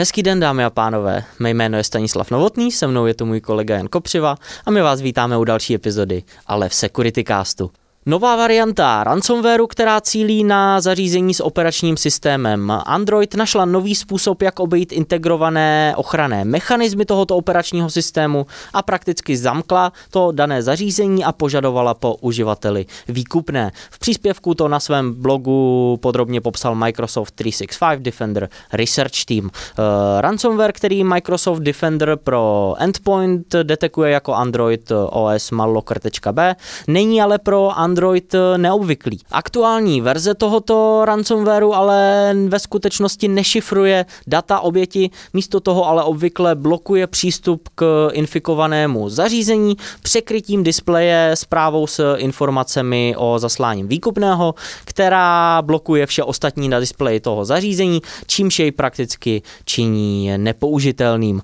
Hezký den, dámy a pánové. Mé jméno je Stanislav Novotný, se mnou je tu můj kolega Jan Kopřiva a my vás vítáme u další epizody, ale v Security Castu. Nová varianta ransomwareu, která cílí na zařízení s operačním systémem Android, našla nový způsob, jak obejít integrované ochranné mechanismy tohoto operačního systému a prakticky zamkla to dané zařízení a požadovala po uživateli výkupné. V příspěvku to na svém blogu podrobně popsal Microsoft 365 Defender Research Team. Eh, ransomware, který Microsoft Defender pro Endpoint detekuje jako Android OS mallocker.b, není ale pro Android Android eh, neobvyklý. Aktuální verze tohoto ransomwareu ale ve skutečnosti nešifruje data oběti, místo toho ale obvykle blokuje přístup k infikovanému zařízení překrytím displeje zprávou s informacemi o zaslání výkupného, která blokuje vše ostatní na displeji toho zařízení, čímž jej prakticky činí nepoužitelným.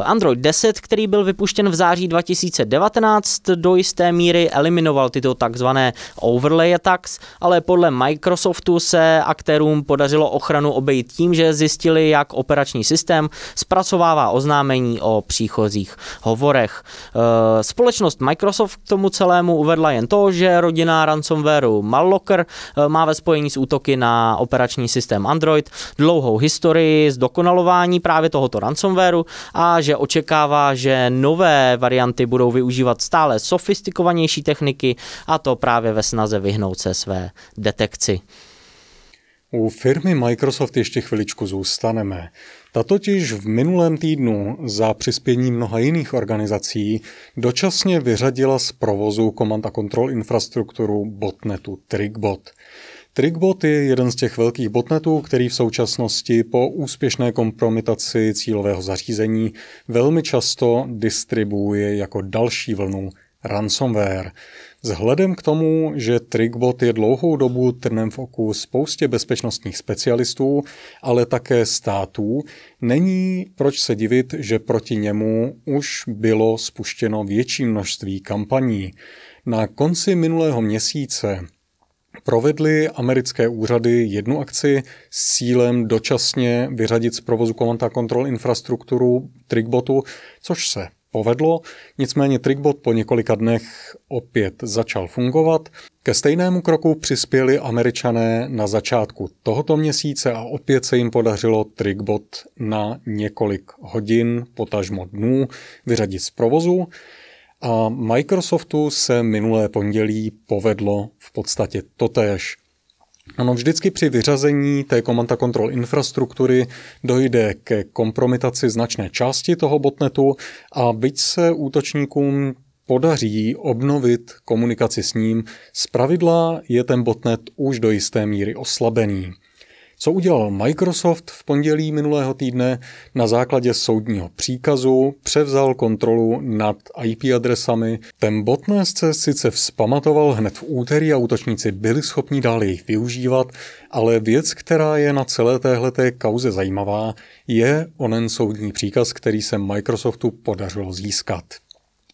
Eh, Android 10, který byl vypuštěn v září 2019, do jisté míry eliminoval tyto takzvané overlay attacks, ale podle Microsoftu se aktérům podařilo ochranu obejít tím, že zjistili, jak operační systém zpracovává oznámení o příchozích hovorech. Eh, společnost Microsoft k tomu celému uvedla jen to, že rodina ransomwareu Mallocker eh, má ve spojení s útoky na operační systém Android dlouhou historii zdokonalování právě tohoto ransomwareu a že očekává, že nové varianty budou využívat stále sofistikovanější techniky a to právě právě ve snaze vyhnout se své detekci. U firmy Microsoft ještě chviličku zůstaneme. Ta totiž v minulém týdnu za přispění mnoha jiných organizací dočasně vyřadila z provozu komanda kontrol infrastrukturu botnetu Trickbot. Trickbot je jeden z těch velkých botnetů, který v současnosti po úspěšné kompromitaci cílového zařízení velmi často distribuuje jako další vlnu ransomware. Vzhledem k tomu, že Trickbot je dlouhou dobu trnem v oku spoustě bezpečnostních specialistů, ale také států, není proč se divit, že proti němu už bylo spuštěno větší množství kampaní. Na konci minulého měsíce provedly americké úřady jednu akci s cílem dočasně vyřadit z provozu komanda kontrol infrastrukturu Trickbotu. což se povedlo, nicméně Trickbot po několika dnech opět začal fungovat. Ke stejnému kroku přispěli američané na začátku tohoto měsíce a opět se jim podařilo Trickbot na několik hodin, potažmo dnů, vyřadit z provozu. A Microsoftu se minulé pondělí povedlo v podstatě totéž. Ano, vždycky při vyřazení té komanda kontrol infrastruktury dojde ke kompromitaci značné části toho botnetu a byť se útočníkům podaří obnovit komunikaci s ním, pravidla je ten botnet už do jisté míry oslabený. Co udělal Microsoft v pondělí minulého týdne? Na základě soudního příkazu převzal kontrolu nad IP adresami. Ten botnet se sice vzpamatoval hned v úterý a útočníci byli schopni dál jejich využívat, ale věc, která je na celé téhleté kauze zajímavá, je onen soudní příkaz, který se Microsoftu podařilo získat.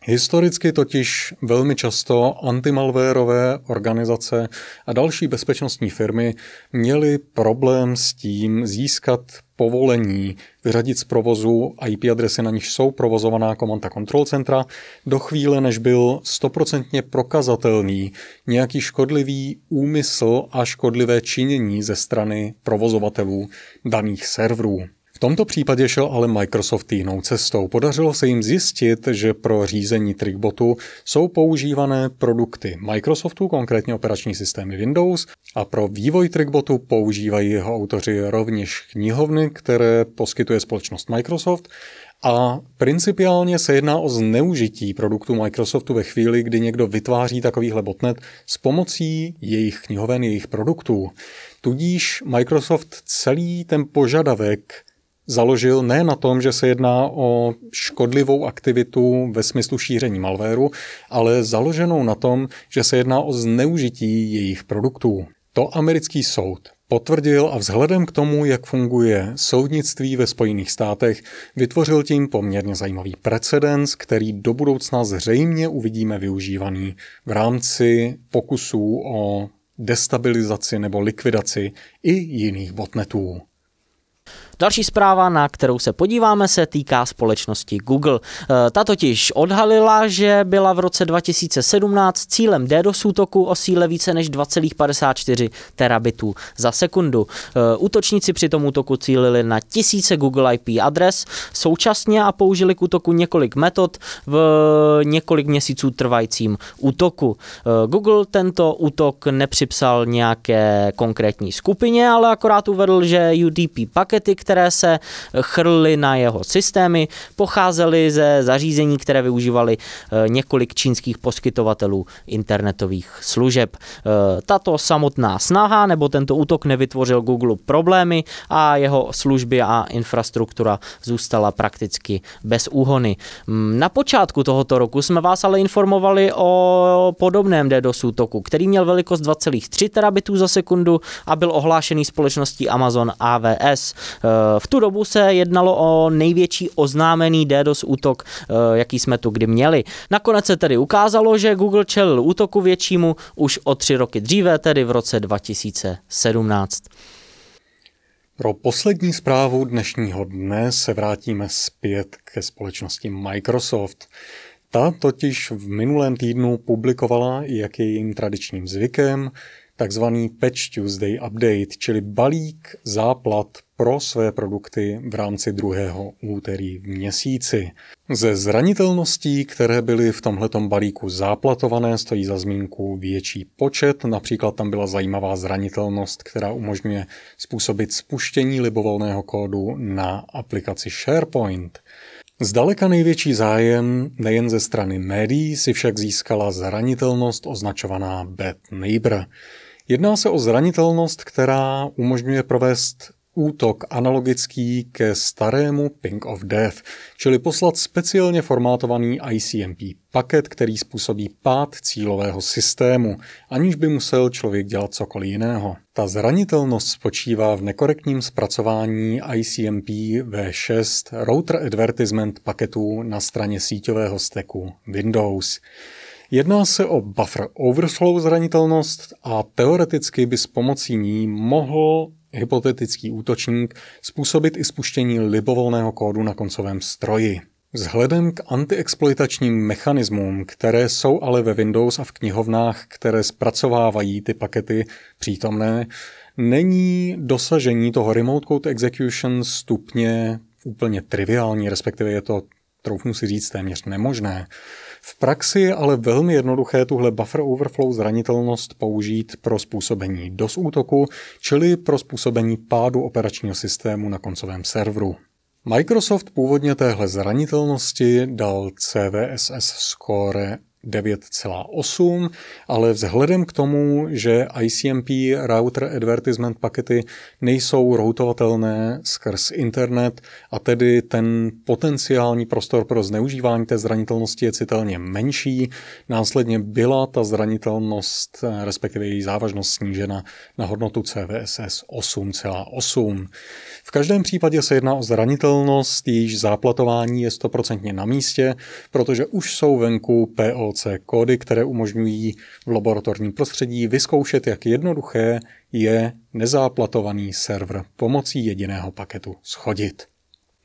Historicky totiž velmi často antimalvérové organizace a další bezpečnostní firmy měly problém s tím získat povolení vyřadit z provozu IP adresy, na nich jsou provozovaná komanda kontrol centra, do chvíle, než byl stoprocentně prokazatelný nějaký škodlivý úmysl a škodlivé činění ze strany provozovatelů daných serverů tomto případě šel ale Microsoft jinou cestou. Podařilo se jim zjistit, že pro řízení Trickbotu jsou používané produkty Microsoftu, konkrétně operační systémy Windows, a pro vývoj Trickbotu používají jeho autoři rovněž knihovny, které poskytuje společnost Microsoft a principiálně se jedná o zneužití produktu Microsoftu ve chvíli, kdy někdo vytváří takovýhle botnet s pomocí jejich knihoven, jejich produktů. Tudíž Microsoft celý ten požadavek založil ne na tom, že se jedná o škodlivou aktivitu ve smyslu šíření malvéru, ale založenou na tom, že se jedná o zneužití jejich produktů. To americký soud potvrdil a vzhledem k tomu, jak funguje soudnictví ve Spojených státech, vytvořil tím poměrně zajímavý precedens, který do budoucna zřejmě uvidíme využívaný v rámci pokusů o destabilizaci nebo likvidaci i jiných botnetů. Další zpráva, na kterou se podíváme, se týká společnosti Google. Eh, ta totiž odhalila, že byla v roce 2017 cílem DDoS útoku o síle více než 2,54 terabitů za sekundu. Eh, útočníci při tom útoku cílili na tisíce Google IP adres současně a použili k útoku několik metod v několik měsíců trvajícím útoku. Eh, Google tento útok nepřipsal nějaké konkrétní skupině, ale akorát uvedl, že UDP pakety, které které se chrly na jeho systémy, pocházely ze zařízení, které využívali eh, několik čínských poskytovatelů internetových služeb. Eh, tato samotná snaha nebo tento útok nevytvořil Google problémy a jeho služby a infrastruktura zůstala prakticky bez úhony. Mm, na počátku tohoto roku jsme vás ale informovali o podobném DDoS útoku, který měl velikost 2,3 terabitů za sekundu a byl ohlášený společností Amazon AWS. V tu dobu se jednalo o největší oznámený DDoS útok, eh, jaký jsme tu kdy měli. Nakonec se tedy ukázalo, že Google čelil útoku většímu už o tři roky dříve, tedy v roce 2017. Pro poslední zprávu dnešního dne se vrátíme zpět ke společnosti Microsoft. Ta totiž v minulém týdnu publikovala, jak je jejím tradičním zvykem, takzvaný Patch Tuesday Update, čili balík záplat pro své produkty v rámci druhého úterý v měsíci. Ze zranitelností, které byly v tomhletom balíku záplatované, stojí za zmínku větší počet. Například tam byla zajímavá zranitelnost, která umožňuje způsobit spuštění libovolného kódu na aplikaci SharePoint. Zdaleka největší zájem nejen ze strany médií si však získala zranitelnost označovaná Bad Neighbor. Jedná se o zranitelnost, která umožňuje provést útok analogický ke starému Ping of Death, čili poslat speciálně formátovaný ICMP paket, který způsobí pád cílového systému, aniž by musel člověk dělat cokoliv jiného. Ta zranitelnost spočívá v nekorektním zpracování ICMP V6 router advertisement paketů na straně síťového steku Windows. Jedná se o buffer overflow zranitelnost a teoreticky by s pomocí ní mohl hypotetický útočník způsobit i spuštění libovolného kódu na koncovém stroji. Vzhledem k antiexploitačním mechanismům, které jsou ale ve Windows a v knihovnách, které zpracovávají ty pakety přítomné, není dosažení toho remote code execution stupně úplně triviální, respektive je to, troufnu si říct, téměř nemožné. V praxi je ale velmi jednoduché tuhle buffer overflow zranitelnost použít pro způsobení DOS útoku, čili pro způsobení pádu operačního systému na koncovém serveru. Microsoft původně téhle zranitelnosti dal CVSS score 9,8, ale vzhledem k tomu, že ICMP router advertisement pakety nejsou routovatelné skrz internet a tedy ten potenciální prostor pro zneužívání té zranitelnosti je citelně menší, následně byla ta zranitelnost, respektive její závažnost snížena na hodnotu CVSS 8,8. V každém případě se jedná o zranitelnost, jejíž záplatování je stoprocentně na místě, protože už jsou venku PO Velce kódy, které umožňují v laboratorním prostředí vyzkoušet, jak jednoduché je nezáplatovaný server pomocí jediného paketu schodit.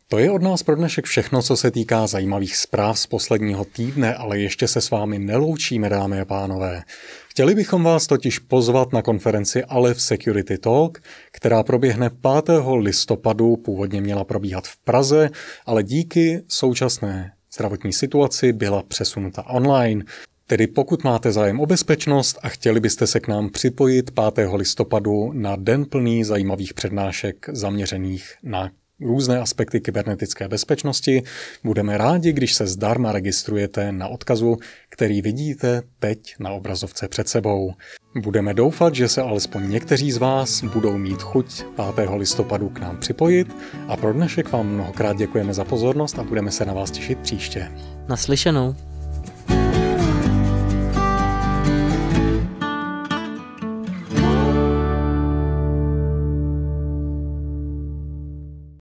To je od nás pro dnešek všechno, co se týká zajímavých zpráv z posledního týdne, ale ještě se s vámi neloučíme, dámy a pánové. Chtěli bychom vás totiž pozvat na konferenci Aleph Security Talk, která proběhne 5. listopadu, původně měla probíhat v Praze, ale díky současné zdravotní situaci byla přesunuta online. Tedy pokud máte zájem o bezpečnost a chtěli byste se k nám připojit 5. listopadu na den plný zajímavých přednášek zaměřených na různé aspekty kybernetické bezpečnosti, budeme rádi, když se zdarma registrujete na odkazu, který vidíte teď na obrazovce před sebou. Budeme doufat, že se alespoň někteří z vás budou mít chuť 5. listopadu k nám připojit a pro dnešek vám mnohokrát děkujeme za pozornost a budeme se na vás těšit příště. Naslyšenou.